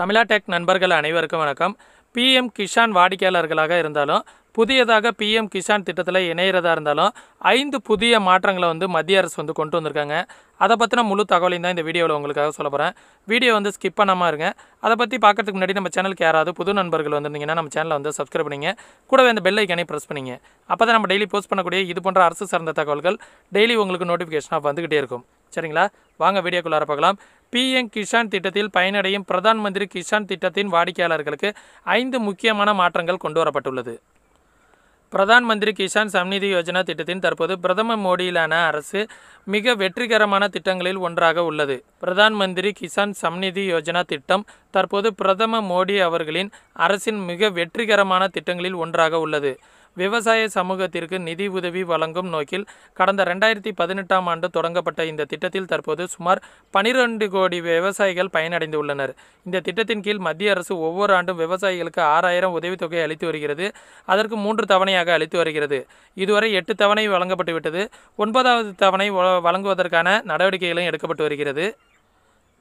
தமிழா டெக் நண்பர்கள் அனைவருக்கும் வணக்கம் பிஎம் கிஷான் வாடிக்கையாளர்களாக இருந்தாலும் புதியதாக பிஎம் கிஷான் திட்டத்தில் இணையிறதா இருந்தாலும் ஐந்து புதிய மாற்றங்களை வந்து மத்திய அரசு வந்து கொண்டு வந்திருக்காங்க அதை பற்றின முழு தகவலையும் தான் இந்த வீடியோவில் உங்களுக்காக சொல்ல போகிறேன் வீடியோ வந்து ஸ்கிப் பண்ணாமல் இருங்க அதை பற்றி பார்க்கறதுக்கு முன்னாடி நம்ம சேனலுக்கு யாராவது புது நண்பர்கள் வந்திருந்தீங்கன்னா நம்ம சேனலை வந்து சப்ஸ்கிரைப் பண்ணிங்க கூடவே அந்த பெல் ஐக்கானே ப்ரெஸ் பண்ணிங்க அப்போ தான் நம்ம டெய்லி போஸ்ட் பண்ணக்கூடிய இது போன்ற அரசு சார்ந்த தகவல்கள் டெய்லி உங்களுக்கு நோட்டிஃபிகேஷனாக வந்துக்கிட்டே இருக்கும் சரிங்களா வாங்க வீடியோக்குள்ளார பார்க்கலாம் பிஎம் கிஷான் திட்டத்தில் பயனடையும் பிரதான் மந்திரி கிஷான் திட்டத்தின் வாடிக்கையாளர்களுக்கு ஐந்து முக்கியமான மாற்றங்கள் கொண்டு வரப்பட்டுள்ளது பிரதான் மந்திரி கிஷான் சம்நிதி யோஜனா திட்டத்தின் தற்போது பிரதம மோடியிலான அரசு மிக வெற்றிகரமான திட்டங்களில் ஒன்றாக உள்ளது பிரதான் மந்திரி கிஷான் சம்நிதி யோஜனா திட்டம் தற்போது பிரதம மோடி அவர்களின் அரசின் மிக வெற்றிகரமான திட்டங்களில் ஒன்றாக உள்ளது விவசாய சமூகத்திற்கு நிதி உதவி வழங்கும் நோக்கில் கடந்த ரெண்டாயிரத்தி பதினெட்டாம் ஆண்டு தொடங்கப்பட்ட இந்த திட்டத்தில் தற்போது சுமார் பனிரெண்டு கோடி விவசாயிகள் பயனடைந்துள்ளனர் இந்த திட்டத்தின் கீழ் மத்திய அரசு ஒவ்வொரு ஆண்டும் விவசாயிகளுக்கு ஆறாயிரம் உதவித்தொகை அளித்து வருகிறது அதற்கு மூன்று தவணையாக அளித்து வருகிறது இதுவரை எட்டு தவணை வழங்கப்பட்டுவிட்டது ஒன்பதாவது தவணை வழங்குவதற்கான நடவடிக்கைகளும் எடுக்கப்பட்டு வருகிறது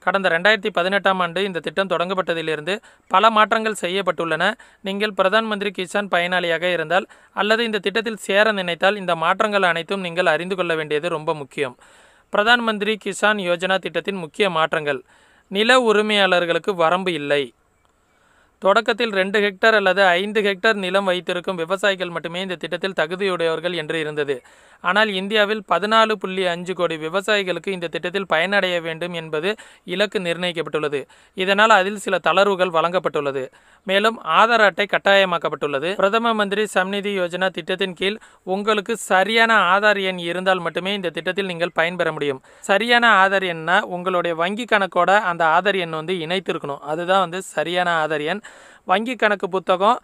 கடந்த ரெண்டாயிரத்தி பதினெட்டாம் ஆண்டு இந்த திட்டம் தொடங்கப்பட்டதிலிருந்து பல மாற்றங்கள் செய்யப்பட்டுள்ளன நீங்கள் பிரதான் மந்திரி கிசான் பயனாளியாக இருந்தால் அல்லது இந்த திட்டத்தில் சேர நினைத்தால் இந்த மாற்றங்கள் அனைத்தும் நீங்கள் அறிந்து கொள்ள வேண்டியது ரொம்ப முக்கியம் பிரதான் மந்திரி கிசான் யோஜனா திட்டத்தின் முக்கிய மாற்றங்கள் நில உரிமையாளர்களுக்கு வரம்பு இல்லை தொடக்கத்தில் ரெண்டு ஹெக்டர் அல்லது ஐந்து ஹெக்டர் நிலம் வைத்திருக்கும் விவசாயிகள் மட்டுமே இந்த திட்டத்தில் தகுதியுடையவர்கள் என்று இருந்தது ஆனால் இந்தியாவில் பதினாலு புள்ளி அஞ்சு கோடி விவசாயிகளுக்கு இந்த திட்டத்தில் பயனடைய வேண்டும் என்பது இலக்கு நிர்ணயிக்கப்பட்டுள்ளது இதனால் அதில் சில தளர்வுகள் வழங்கப்பட்டுள்ளது மேலும் ஆதார் அட்டை கட்டாயமாக்கப்பட்டுள்ளது பிரதம மந்திரி சம்நிதி யோஜனா திட்டத்தின் கீழ் உங்களுக்கு சரியான ஆதார் எண் இருந்தால் மட்டுமே இந்த திட்டத்தில் நீங்கள் பயன்பெற முடியும் சரியான ஆதார் எண்ணா உங்களுடைய வங்கி கணக்கோட அந்த ஆதார் எண் வந்து இணைத்திருக்கணும் அதுதான் வந்து சரியான ஆதார் எண் வங்கி கணக்கு புத்தகம்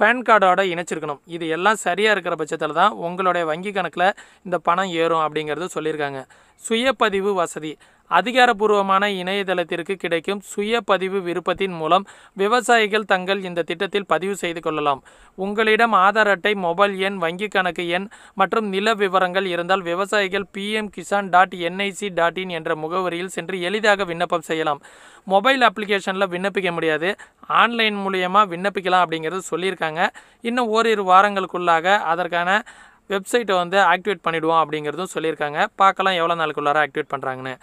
பேன் கார்டோட இணைச்சிருக்கணும் இது எல்லாம் சரியாக இருக்கிற பட்சத்தில் தான் உங்களுடைய வங்கி கணக்கில் இந்த பணம் ஏறும் அப்படிங்கிறது சொல்லியிருக்காங்க சுயப்பதிவு வசதி அதிகாரப்பூர்வமான இணையதளத்திற்கு கிடைக்கும் சுய பதிவு விருப்பத்தின் மூலம் விவசாயிகள் தங்கள் இந்த திட்டத்தில் பதிவு செய்து கொள்ளலாம் உங்களிடம் ஆதார் அட்டை மொபைல் எண் வங்கிக் கணக்கு எண் மற்றும் நில விவரங்கள் இருந்தால் விவசாயிகள் PM Kisan dot NIC dot in என்ற முகவரியில் சென்று எளிதாக விண்ணப்பம் செய்யலாம் மொபைல் அப்ளிகேஷனில் விண்ணப்பிக்க முடியாது ஆன்லைன் மூலயமா விண்ணப்பிக்கலாம் அப்படிங்கிறது சொல்லியிருக்காங்க இன்னும் ஓரிரு வாரங்களுக்குள்ளாக அதற்கான வெப்சைட்டை வந்து ஆக்டிவேட் பண்ணிவிடுவோம் அப்படிங்கிறதும் சொல்லியிருக்காங்க பார்க்கலாம் எவ்வளோ நாளுக்குள்ளார ஆக்டிவேட் பண்ணுறாங்கன்னு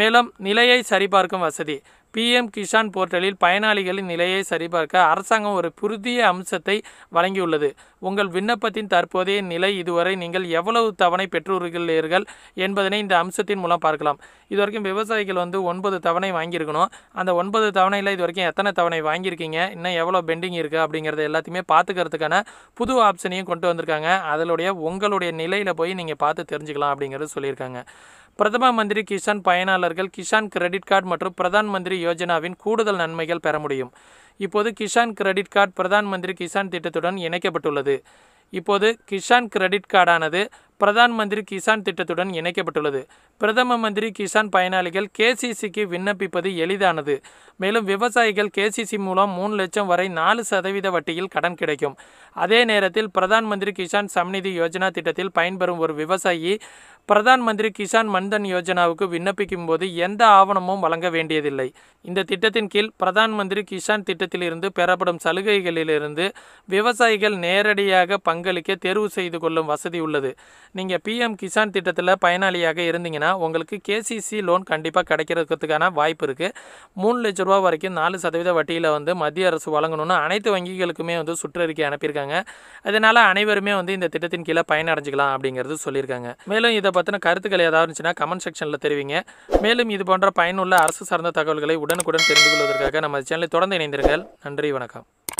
மேலும் நிலையை சரிபார்க்கும் வசதி பிஎம் கிஷான் போர்ட்டலில் பயனாளிகளின் நிலையை சரிபார்க்க அரசாங்கம் ஒரு புதிய அம்சத்தை வழங்கியுள்ளது உங்கள் விண்ணப்பத்தின் தற்போதைய நிலை இதுவரை நீங்கள் எவ்வளவு தவணை பெற்றுள்ளீர்கள் என்பதனை இந்த அம்சத்தின் மூலம் பார்க்கலாம் இது வரைக்கும் விவசாயிகள் வந்து ஒன்பது தவணை வாங்கியிருக்கணும் அந்த ஒன்பது தவணையில் இது வரைக்கும் எத்தனை தவணை வாங்கியிருக்கீங்க இன்னும் எவ்வளோ பெண்டிங் இருக்குது அப்படிங்கிறத எல்லாத்தையுமே பார்த்துக்கிறதுக்கான புது ஆப்ஷனையும் கொண்டு வந்திருக்காங்க அதனுடைய உங்களுடைய நிலையில் போய் நீங்கள் பார்த்து தெரிஞ்சுக்கலாம் அப்படிங்கிறது சொல்லியிருக்காங்க பிரதம மந்திரி கிஷான் பயனாளர்கள் கிஷான் கிரெடிட் கார்டு மற்றும் பிரதான் மந்திரி யோஜனாவின் கூடுதல் நன்மைகள் பெற முடியும் இப்போது கிஷான் கிரெடிட் கார்டு பிரதான் மந்திரி கிசான் திட்டத்துடன் இணைக்கப்பட்டுள்ளது இப்போது கிஷான் கிரெடிட் கார்டானது பிரதான் மந்திரி கிசான் திட்டத்துடன் இணைக்கப்பட்டுள்ளது பிரதம மந்திரி கிசான் பயனாளிகள் கேசிசிக்கு விண்ணப்பிப்பது எளிதானது மேலும் விவசாயிகள் கேசிசி மூலம் மூணு லட்சம் வரை நாலு சதவீத வட்டியில் கடன் கிடைக்கும் அதே நேரத்தில் பிரதான் மந்திரி கிசான் சம்நிதி யோஜனா திட்டத்தில் பயன்பெறும் ஒரு விவசாயி பிரதான் மந்திரி கிசான் மன்தன் யோஜனாவுக்கு விண்ணப்பிக்கும் போது எந்த ஆவணமும் வழங்க வேண்டியதில்லை இந்த திட்டத்தின் கீழ் பிரதான் மந்திரி கிசான் திட்டத்திலிருந்து பெறப்படும் சலுகைகளிலிருந்து விவசாயிகள் நேரடியாக பங்களிக்க தேர்வு செய்து கொள்ளும் வசதி உள்ளது நீங்கள் பிஎம் கிசான் திட்டத்தில் பயனாளியாக இருந்தீங்கன்னா உங்களுக்கு கேசிசி லோன் கண்டிப்பாக கிடைக்கிறதுக்கான வாய்ப்பு இருக்குது மூணு லட்ச ரூபா வரைக்கும் நாலு சதவீத வட்டியில் வந்து மத்திய அரசு வழங்கணும்னு அனைத்து வங்கிகளுக்குமே வந்து சுற்றறிக்கை அனுப்பியிருக்காங்க அதனால் அனைவருமே வந்து இந்த திட்டத்தின் கீழே பயனடைஞ்சிக்கலாம் அப்படிங்கிறது சொல்லியிருக்காங்க மேலும் இதை பற்றின கருத்துக்கள் ஏதாவது இருந்துச்சுன்னா கமெண்ட் செக்ஷனில் தெரிவிங்க மேலும் இது போன்ற பயனுள்ள அரசு சார்ந்த தகவல்களை உடனுக்குடன் தெரிந்து கொள்வதற்காக நம்ம சேனலை தொடர்ந்து இணைந்திருங்கள் நன்றி வணக்கம்